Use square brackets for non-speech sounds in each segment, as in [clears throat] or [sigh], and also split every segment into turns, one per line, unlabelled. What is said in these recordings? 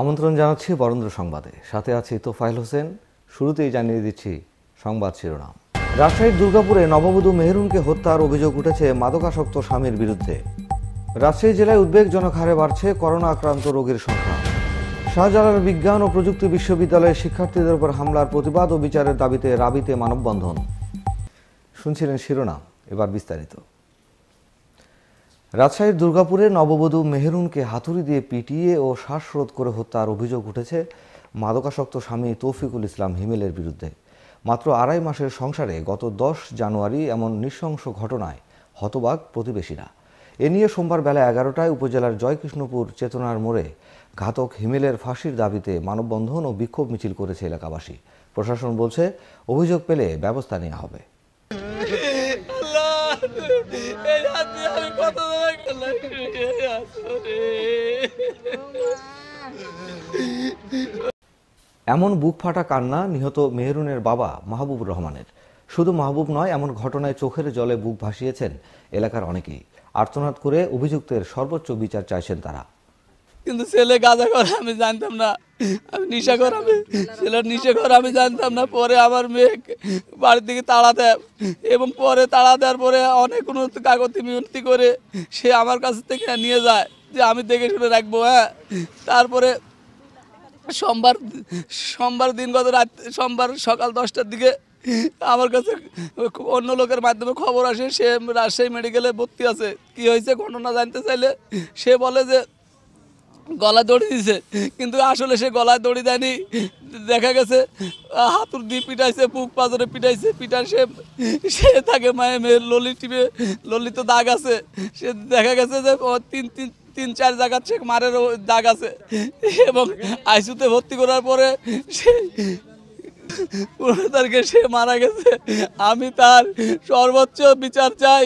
আমন্ত্রণ জানাচ্ছি বরেন্দ্র সংবাদে সাথে আছি তোফাইল হোসেন শুরুতেই জানিয়ে দিচ্ছি সংবাদ শিরোনাম রাজশাহীর দুর্গাপুরে নববধূ মেহরুনকে হত্যার অভিযোগ উঠেছে মাদকাসক্ত স্বামীর বিরুদ্ধে রাজশাহী জেলায় উদ্বেগজনক হারে বাড়ছে করোনা আক্রান্ত রোগীর সংখ্যা শাহজালাল বিজ্ঞান ও প্রযুক্তি বিশ্ববিদ্যালয়ের শিক্ষার্থীদের উপর হামলার প্রতিবাদ ও বিচারের দাবিতে রাবিতে মানববন্ধন শুনছিলেন শিরোনাম এবার বিস্তারিত রাজশাহীর দুর্গাপুরে নববধূ মেহেরুনকে হাতুড়ি দিয়ে পিটিয়ে ও শ্বাসরোধ করে হত্যার অভিযোগ উঠেছে মাদকাসক্ত স্বামী তৌফিকুল ইসলাম হিমেলের বিরুদ্ধে মাত্র আড়াই মাসের সংসারে গত দশ জানুয়ারি এমন নৃশংস ঘটনায় হতবাক প্রতিবেশীরা এ নিয়ে সোমবার বেলা এগারোটায় উপজেলার জয়কৃষ্ণপুর চেতনার মোড়ে ঘাতক হিমেলের ফাঁসির দাবিতে মানববন্ধন ও বিক্ষোভ মিছিল করেছে এলাকাবাসী প্রশাসন বলছে অভিযোগ পেলে ব্যবস্থা নেওয়া হবে এমন বুক ফাটা কান্না নিহত মেহরুনের বাবা মাহবুব রহমানের শুধু মাহবুব নয় এমন ঘটনায় চোখের জলে বুক ভাসিয়েছেন এলাকার অনেকেই আর্তনাদ করে অভিযুক্তের সর্বোচ্চ বিচার চাইছেন তারা
কিন্তু ছেলে গাঁজা করে আমি জানতাম না আমি নিশা করে আমি ছেলের নিশা করে আমি জানতাম না পরে আমার মেয়ে বাড়ির দিকে তাড়া দেয় এবং পরে তাড়া দেওয়ার পরে অনেক কোনো কাগজ মিনতি করে সে আমার কাছ থেকে নিয়ে যায় যে আমি দেখে শুনে রাখবো হ্যাঁ তারপরে সোমবার সোমবার দিন গত রাত সোমবার সকাল দশটার দিকে আমার কাছে অন্য লোকের মাধ্যমে খবর আসে সে রাজশাহী মেডিকেলে ভর্তি আছে কি হয়েছে ঘটনা জানতে চাইলে সে বলে যে গলা দড়ি দিছে কিন্তু আসলে সে গলায় দড়ি দেয়নি দেখা গেছে হাতুর দিয়ে পিটাইছে পুক পাজরে পিটাইছে পিটার সে সে তাকে মায়ে মেয়ের ললি টিপে ললিত দাগ আছে সে দেখা গেছে যে তিন তিন তিন চার জায়গা চেক মারের দাগ আছে এবং আইসুতে ভর্তি করার পরে সে তারকে সে মারা গেছে আমি তার সর্বোচ্চ বিচার চাই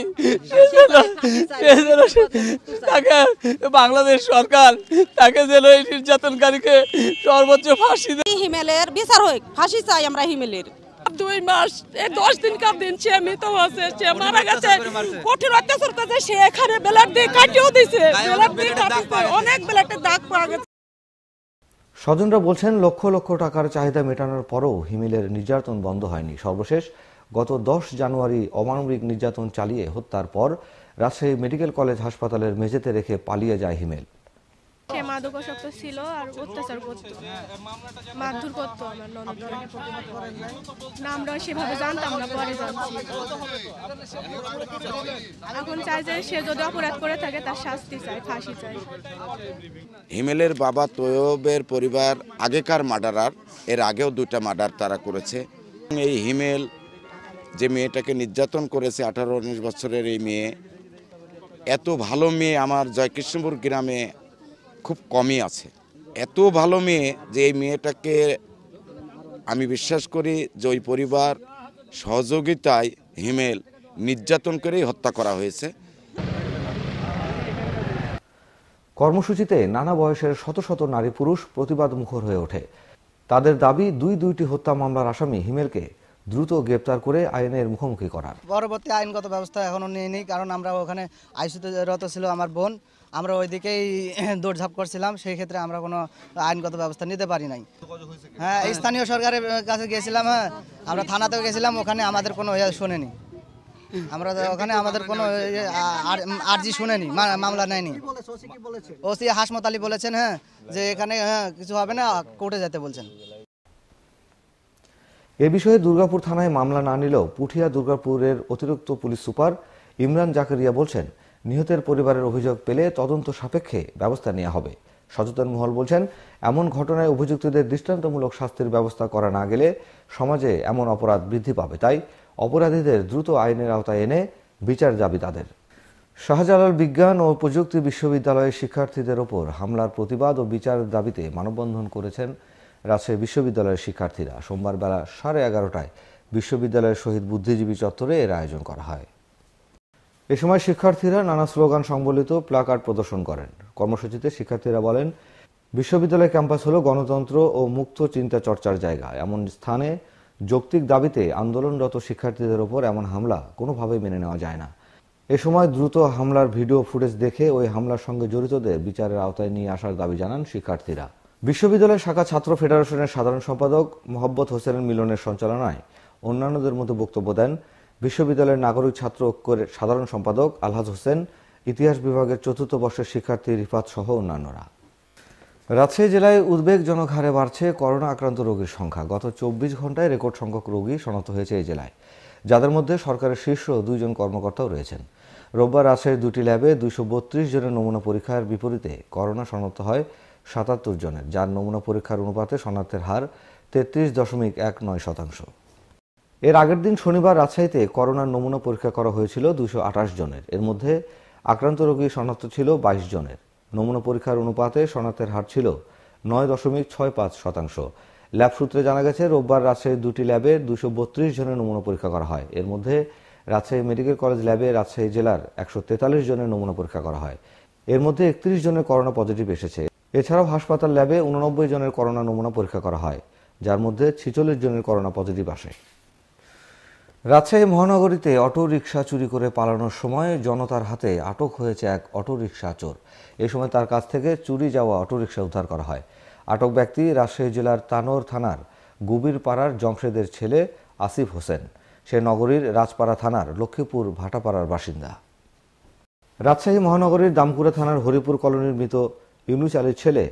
তাকে বাংলাদেশ সরকার তাকে যেন এই নির্যাতনকারীকে সর্বোচ্চ ফাঁসি হিমেলের বিচার হোক ফাঁসি চাই আমরা হিমেলের দুই মাস এই দশ দিন কাপ দিন সে মৃত হয়েছে সে মারা গেছে কঠিন অত্যাচার করছে সে এখানে বেলার দিয়ে কাটিয়েও দিছে বেলার দিয়ে অনেক বেলাটে দাগ পাওয়া গেছে
স্বজনরা বলছেন লক্ষ লক্ষ টাকার চাহিদা মেটানোর পরও হিমিলের নির্যাতন বন্ধ হয়নি সর্বশেষ গত দশ জানুয়ারি অমানবিক নির্যাতন চালিয়ে হত্যার পর রাজশাহী মেডিকেল কলেজ হাসপাতালের মেঝেতে রেখে পালিয়ে যায় হিমেল মাদকাসক্ত ছিল আর অত্যাচার করত মারধর করত আমার ননদকে না আমরা সেভাবে জানতাম না পরে জানছি এখন চাই যে সে যদি অপরাধ করে থাকে তার শাস্তি চাই ফাঁসি চাই হিমেলের বাবা তৈবের পরিবার আগেকার মার্ডারার এর আগেও দুটা মার্ডার তারা করেছে এই হিমেল যে মেয়েটাকে নির্যাতন করেছে আঠারো উনিশ বছরের এই মেয়ে এত ভালো মেয়ে আমার জয়কৃষ্ণপুর গ্রামে খুব কমই আছে এত ভালো মেয়ে যে এই মেয়েটাকে আমি বিশ্বাস করি যে ওই পরিবার সহযোগিতায় হিমেল নির্যাতন করেই হত্যা করা হয়েছে কর্মসূচিতে নানা বয়সের শত শত নারী পুরুষ প্রতিবাদ মুখর হয়ে ওঠে তাদের দাবি দুই দুইটি হত্যা মামলার আসামি হিমেলকে দ্রুত গ্রেপ্তার করে আইনের মুখোমুখি করার পরবর্তী আইনগত ব্যবস্থা এখনো নিইনি কারণ আমরা ওখানে আইসিতে রত ছিল আমার বোন আমরা ওইদিকেই [clears throat] দৌড়ঝাঁপ করছিলাম সেই ক্ষেত্রে আমরা কোনো আইনগত ব্যবস্থা নিতে পারি নাই হ্যাঁ স্থানীয় সরকারের কাছে গেছিলাম হ্যাঁ আমরা থানাতেও গেছিলাম ওখানে আমাদের কোনো ইয়ে শোনেনি আমরা ওখানে আমাদের কোনো ইয়ে, আর্জি শুনেনি মামলা নেয়নি ওসি হাসমত আলী বলেছেন হ্যাঁ যে এখানে হ্যাঁ কিছু হবে না কোর্টে যেতে বলছেন এ বিষয়ে দুর্গাপুর থানায় মামলা না নিলেও পুঠিয়া দুর্গাপুরের অতিরিক্ত পুলিশ সুপার ইমরান জাকারিয়া বলছেন নিহতের পরিবারের অভিযোগ পেলে তদন্ত সাপেক্ষে ব্যবস্থা নেওয়া হবে সচেতন মহল বলছেন এমন ঘটনায় অভিযুক্তদের দৃষ্টান্তমূলক শাস্তির ব্যবস্থা করা না গেলে সমাজে এমন অপরাধ বৃদ্ধি পাবে তাই অপরাধীদের দ্রুত আইনের আওতায় এনে বিচার দাবি তাদের শাহজালাল বিজ্ঞান ও প্রযুক্তি বিশ্ববিদ্যালয়ের শিক্ষার্থীদের ওপর হামলার প্রতিবাদ ও বিচার দাবিতে মানববন্ধন করেছেন রাজশাহী বিশ্ববিদ্যালয়ের শিক্ষার্থীরা সোমবার বেলা সাড়ে এগারোটায় বিশ্ববিদ্যালয়ের শহীদ বুদ্ধিজীবী চত্বরে এর আয়োজন করা হয় এ সময় শিক্ষার্থীরা নানা স্লোগান সম্বলিত প্লাকার্ড প্রদর্শন করেন কর্মসূচিতে শিক্ষার্থীরা বলেন বিশ্ববিদ্যালয় ক্যাম্পাস হলো গণতন্ত্র ও মুক্ত চিন্তা চর্চার জায়গা এমন স্থানে যৌক্তিক দাবিতে আন্দোলনরত শিক্ষার্থীদের ওপর এমন হামলা কোনোভাবেই মেনে নেওয়া যায় না এ সময় দ্রুত হামলার ভিডিও ফুটেজ দেখে ওই হামলার সঙ্গে জড়িতদের বিচারের আওতায় নিয়ে আসার দাবি জানান শিক্ষার্থীরা বিশ্ববিদ্যালয় শাখা ছাত্র ফেডারেশনের সাধারণ সম্পাদক মোহাম্মদ হোসেনের মিলনের সঞ্চালনায় অন্যান্যদের মতো বক্তব্য দেন বিশ্ববিদ্যালয়ের নাগরিক ছাত্র ঐক্যের সাধারণ সম্পাদক আলহাজ হোসেন ইতিহাস বিভাগের চতুর্থ বর্ষের শিক্ষার্থী রিফাত সহ অন্যান্যরা রাজশাহী জেলায় উদ্বেগজনক হারে বাড়ছে করোনা আক্রান্ত রোগীর সংখ্যা গত চব্বিশ ঘন্টায় রেকর্ড সংখ্যক রোগী শনাক্ত হয়েছে এই জেলায় যাদের মধ্যে সরকারের শীর্ষ দুইজন কর্মকর্তাও রয়েছেন রোববার রাজশাহীর দুটি ল্যাবে দুইশো জনের নমুনা পরীক্ষার বিপরীতে করোনা শনাক্ত হয় সাতাত্তর জনের যার নমুনা পরীক্ষার অনুপাতে শনাক্তের হার তেত্রিশ দশমিক এক নয় শতাংশ এর আগের দিন শনিবার রাজশাহীতে করোনার নমুনা পরীক্ষা করা হয়েছিল দুশো আঠাশ জনের এর মধ্যে আক্রান্ত রোগী শনাক্ত ছিল বাইশ জনের নমুনা পরীক্ষার অনুপাতে শনাক্তের হার ছিল নয় দশমিক ছয় পাঁচ শতাংশ ল্যাব সূত্রে জানা গেছে রোববার রাজশাহীর দুটি ল্যাবে দুশো বত্রিশ জনের নমুনা পরীক্ষা করা হয় এর মধ্যে রাজশাহী মেডিকেল কলেজ ল্যাবে রাজশাহী জেলার একশো তেতাল্লিশ জনের নমুনা পরীক্ষা করা হয় এর মধ্যে একত্রিশ জনের করোনা পজিটিভ এসেছে এছাড়াও হাসপাতাল ল্যাবে উননব্বই জনের করোনা নমুনা পরীক্ষা করা হয় যার মধ্যে ছিচল্লিশ জনের করোনা পজিটিভ আসে রাজশাহী মহানগরীতে অটো চুরি করে পালানোর সময় জনতার হাতে আটক হয়েছে এক অটো চোর এ সময় তার কাছ থেকে চুরি যাওয়া অটো উদ্ধার করা হয় আটক ব্যক্তি রাজশাহী জেলার তানোর থানার গুবির পাড়ার ছেলে আসিফ হোসেন সে নগরীর রাজপাড়া থানার লক্ষ্মীপুর ভাটাপাড়ার বাসিন্দা রাজশাহী মহানগরীর দামকুড়া থানার হরিপুর কলোনির মৃত ইউনুস আলীর ছেলে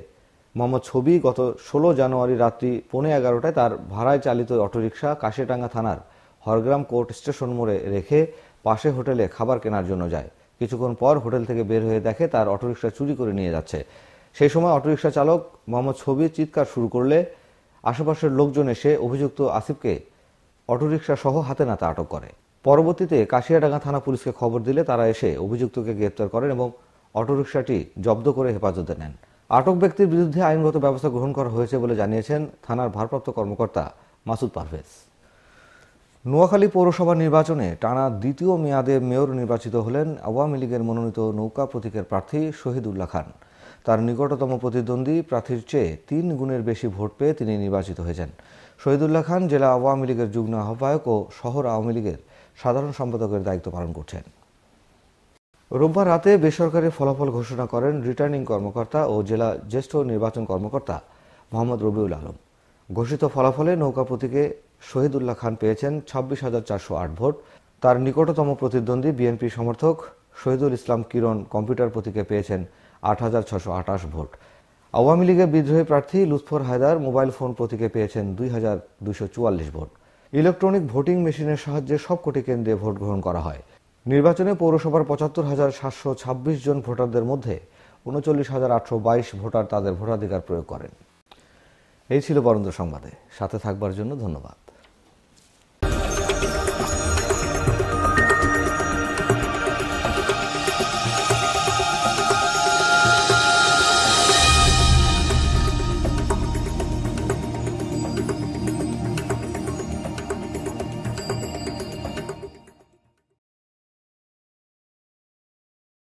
মোহাম্মদ ছবি গত ষোলো জানুয়ারি রাত্রি পৌনে এগারোটায় তার ভাড়ায় চালিত অটোরিকশা কাশিটাঙ্গা থানার হরগ্রাম কোর্ট স্টেশন মোড়ে রেখে পাশে হোটেলে খাবার কেনার জন্য যায় কিছুক্ষণ পর হোটেল থেকে বের হয়ে দেখে তার অটোরিকশা চুরি করে নিয়ে যাচ্ছে সেই সময় অটোরিকশা চালক মোহাম্মদ ছবি চিৎকার শুরু করলে আশেপাশের লোকজন এসে অভিযুক্ত আসিফকে অটোরিকশা সহ হাতে নাতে আটক করে পরবর্তীতে কাশিয়াডাঙ্গা থানা পুলিশকে খবর দিলে তারা এসে অভিযুক্তকে গ্রেপ্তার করেন এবং অটোরিকশাটি জব্দ করে হেফাজতে নেন আটক ব্যক্তির বিরুদ্ধে আইনগত ব্যবস্থা গ্রহণ করা হয়েছে বলে জানিয়েছেন থানার ভারপ্রাপ্ত কর্মকর্তা মাসুদ পারভেজ নোয়াখালী পৌরসভা নির্বাচনে টানা দ্বিতীয় মেয়াদে মেয়র নির্বাচিত হলেন আওয়ামী লীগের মনোনীত নৌকা প্রতীকের প্রার্থী শহীদুল্লাহ খান তার নিকটতম প্রতিদ্বন্দ্বী প্রার্থীর চেয়ে তিন গুণের বেশি ভোট পেয়ে তিনি নির্বাচিত হয়েছেন শহীদুল্লাহ খান জেলা আওয়ামী লীগের যুগ্ম আহ্বায়ক ও শহর আওয়ামী লীগের সাধারণ সম্পাদকের দায়িত্ব পালন করছেন রোববার রাতে বেসরকারি ফলাফল ঘোষণা করেন রিটার্নিং কর্মকর্তা ও জেলা জ্যেষ্ঠ নির্বাচন কর্মকর্তা মোহাম্মদ রবিউল আলম ঘোষিত ফলাফলে নৌকা প্রতীকে শহীদুল্লাহ খান পেয়েছেন ছাব্বিশ হাজার চারশো আট ভোট তার নিকটতম প্রতিদ্বন্দ্বী বিএনপি সমর্থক শহীদুল ইসলাম কিরণ কম্পিউটার প্রতীকে পেয়েছেন আট হাজার ছশো আঠাশ ভোট আওয়ামী লীগের বিদ্রোহী প্রার্থী লুৎফর হায়দার মোবাইল ফোন প্রতীকে পেয়েছেন দুই হাজার দুশো চুয়াল্লিশ ভোট ইলেকট্রনিক ভোটিং মেশিনের সাহায্যে সবকটি কেন্দ্রে ভোট গ্রহণ করা হয় নির্বাচনে পৌরসভার পঁচাত্তর হাজার সাতশো ছাব্বিশ জন ভোটারদের মধ্যে উনচল্লিশ হাজার আটশো বাইশ ভোটার তাদের ভোটাধিকার প্রয়োগ করেন এই ছিল বরেন্দ্র সংবাদে সাথে থাকবার জন্য ধন্যবাদ